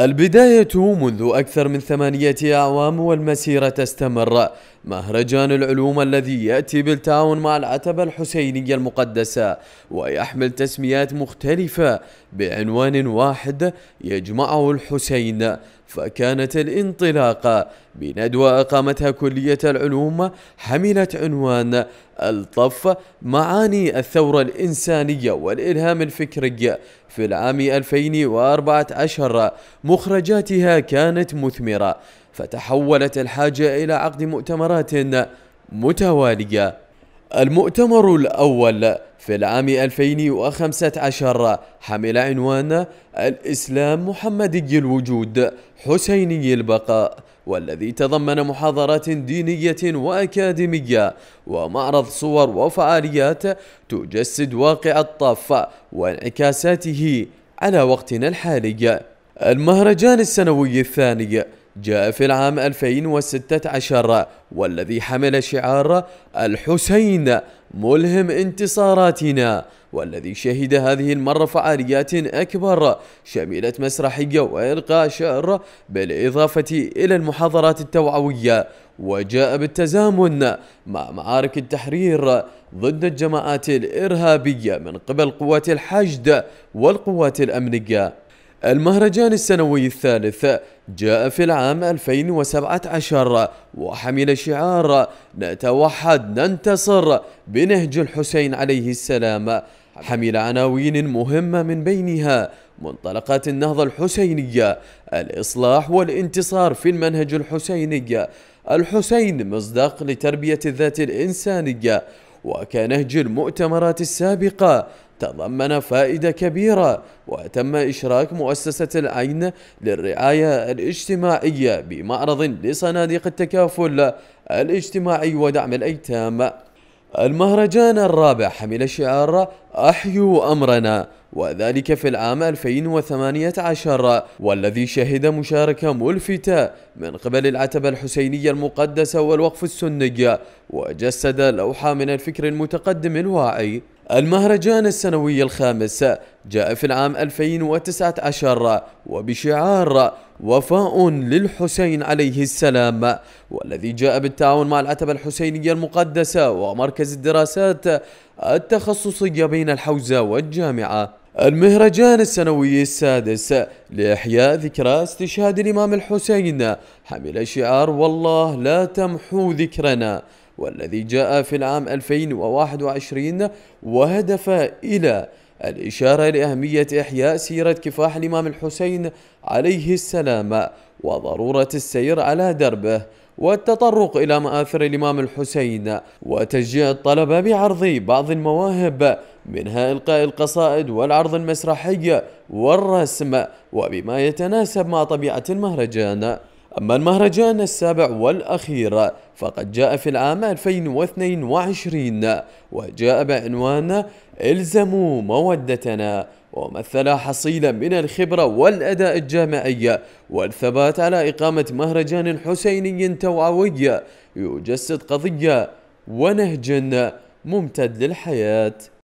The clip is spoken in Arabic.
البداية منذ أكثر من ثمانية أعوام والمسيرة تستمر مهرجان العلوم الذي يأتي بالتعاون مع العتبة الحسينية المقدسة ويحمل تسميات مختلفة بعنوان واحد يجمعه الحسين فكانت الانطلاقة بندوة أقامتها كلية العلوم حملت عنوان الطف معاني الثورة الإنسانية والإلهام الفكري في العام 2014 مخرجاتها كانت مثمرة فتحولت الحاجة إلى عقد مؤتمرات متوالية المؤتمر الأول في العام 2015 حمل عنوان الإسلام محمدي الوجود حسيني البقاء والذي تضمن محاضرات دينية وأكاديمية ومعرض صور وفعاليات تجسد واقع الطاف وانعكاساته على وقتنا الحالي المهرجان السنوي الثاني جاء في العام 2016 والذي حمل شعار الحسين ملهم انتصاراتنا والذي شهد هذه المرة فعاليات أكبر شملت مسرحية وإلقاء شعر بالإضافة إلى المحاضرات التوعوية وجاء بالتزامن مع معارك التحرير ضد الجماعات الإرهابية من قبل قوات الحشد والقوات الأمنية المهرجان السنوي الثالث جاء في العام 2017 وحمل شعار نتوحد ننتصر بنهج الحسين عليه السلام حمل عناوين مهمة من بينها منطلقات النهضة الحسينية الإصلاح والانتصار في المنهج الحسيني الحسين مصداق لتربية الذات الإنسانية وكنهج المؤتمرات السابقة تضمن فائدة كبيرة وتم إشراك مؤسسة العين للرعاية الاجتماعية بمعرض لصناديق التكافل الاجتماعي ودعم الأيتام المهرجان الرابع حمل شعار أحيوا أمرنا وذلك في العام 2018 والذي شهد مشاركة ملفتة من قبل العتبة الحسينية المقدسة والوقف السني وجسد لوحة من الفكر المتقدم الواعي المهرجان السنوي الخامس جاء في العام 2019 وبشعار وفاء للحسين عليه السلام والذي جاء بالتعاون مع العتبة الحسينية المقدسة ومركز الدراسات التخصصية بين الحوزة والجامعة المهرجان السنوي السادس لإحياء ذكرى استشهاد الإمام الحسين حمل شعار والله لا تمحو ذكرنا والذي جاء في العام 2021 وهدف إلى الإشارة لأهمية إحياء سيرة كفاح الإمام الحسين عليه السلام وضرورة السير على دربه والتطرق إلى مآثر الإمام الحسين وتشجيع الطلبة بعرض بعض المواهب منها إلقاء القصائد والعرض المسرحي والرسم وبما يتناسب مع طبيعة المهرجان أما المهرجان السابع والأخير فقد جاء في العام 2022 وجاء بعنوان الزموا مودتنا ومثل حصيلة من الخبرة والأداء الجامعي والثبات على إقامة مهرجان حسيني توعوي يجسد قضية ونهج ممتد للحياة